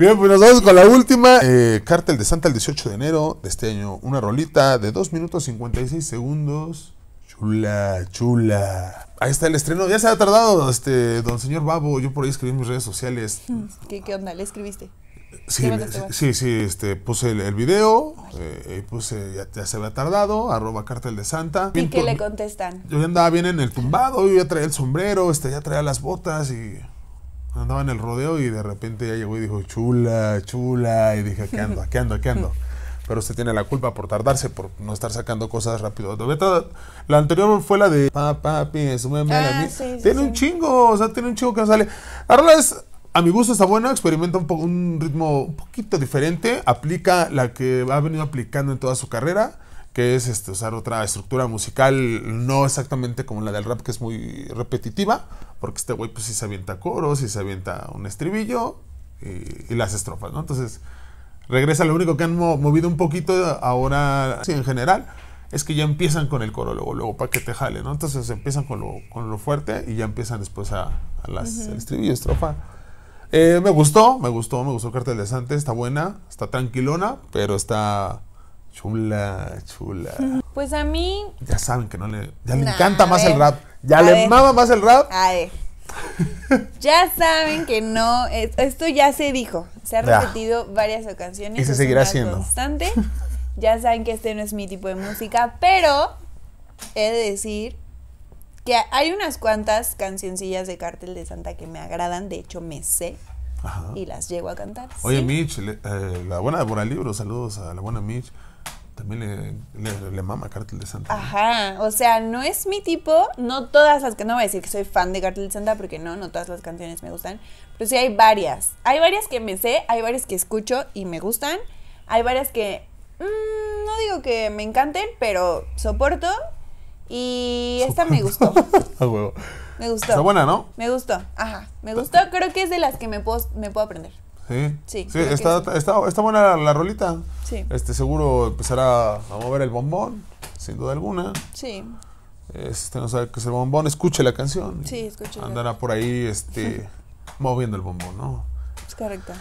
Bien, pues nos vamos con la última. Eh, Cártel de Santa el 18 de enero de este año. Una rolita de 2 minutos 56 segundos. Chula, chula. Ahí está el estreno. Ya se ha tardado, este, don señor Babo. Yo por ahí escribí mis redes sociales. ¿Qué, onda? ¿Le escribiste? Sí, sí, sí, este, puse el, video, eh, puse, ya, se había tardado, arroba cartel de Santa. ¿Y qué le contestan? Yo ya andaba bien en el tumbado, yo ya traía el sombrero, este, ya traía las botas y andaba en el rodeo y de repente ya llegó y dijo, chula, chula, y dije, ¿qué ando? ¿Qué ando? ¿Qué ando? Pero usted tiene la culpa por tardarse, por no estar sacando cosas rápido. La anterior fue la de, papi, a ah, tiene un chingo, o sea, tiene un chingo que no sale. Ahora es, a mi gusto está buena, experimenta un ritmo un poquito diferente, aplica la que ha venido aplicando en toda su carrera que es este, usar otra estructura musical, no exactamente como la del rap, que es muy repetitiva, porque este güey pues sí se avienta coros, Si se avienta un estribillo y, las estrofas, ¿no? Entonces, regresa, lo único que han movido un poquito ahora, en general, es que ya empiezan con el coro, luego, luego, para que te jale, ¿no? Entonces empiezan con lo, con lo fuerte y ya empiezan después a, las estribillos, estrofa. Eh, me gustó, me gustó, me gustó Cartel de Sante, está buena, está tranquilona, pero está Chula, chula. Pues a mí. Ya saben que no le. Ya le encanta más el rap. Ya le mama más el rap. A ya saben que no. Esto ya se dijo. Se ha repetido varias ocasiones. Y se seguirá haciendo. Ya saben que este no es mi tipo de música, pero he de decir que hay unas cuantas cancioncillas de Cártel de Santa que me agradan. De hecho, me sé. Y las llego a cantar. Oye, Mitch, eh, la buena de libro saludos a la buena Mitch también le, le, mama Cártel de Santa. Ajá, o sea, no es mi tipo, no todas las, que, no voy a decir que soy fan de cartel de Santa porque no, no todas las canciones me gustan, pero sí hay varias. Hay varias que me sé, hay varias que escucho y me gustan, hay varias que mm, no digo que me encanten, pero soporto y esta me gustó. A Me gustó. Está buena, ¿no? Me gustó, ajá, me gustó, creo que es de las que me puedo, me puedo aprender. Sí. Sí, está, está, está buena la, la rolita. Este, seguro empezará a mover el bombón, sin duda alguna. Sí. Este, no sabe qué es el bombón, escuche la canción. Sí, escuche. Andará por ahí este, moviendo el bombón, ¿no? Es correcto.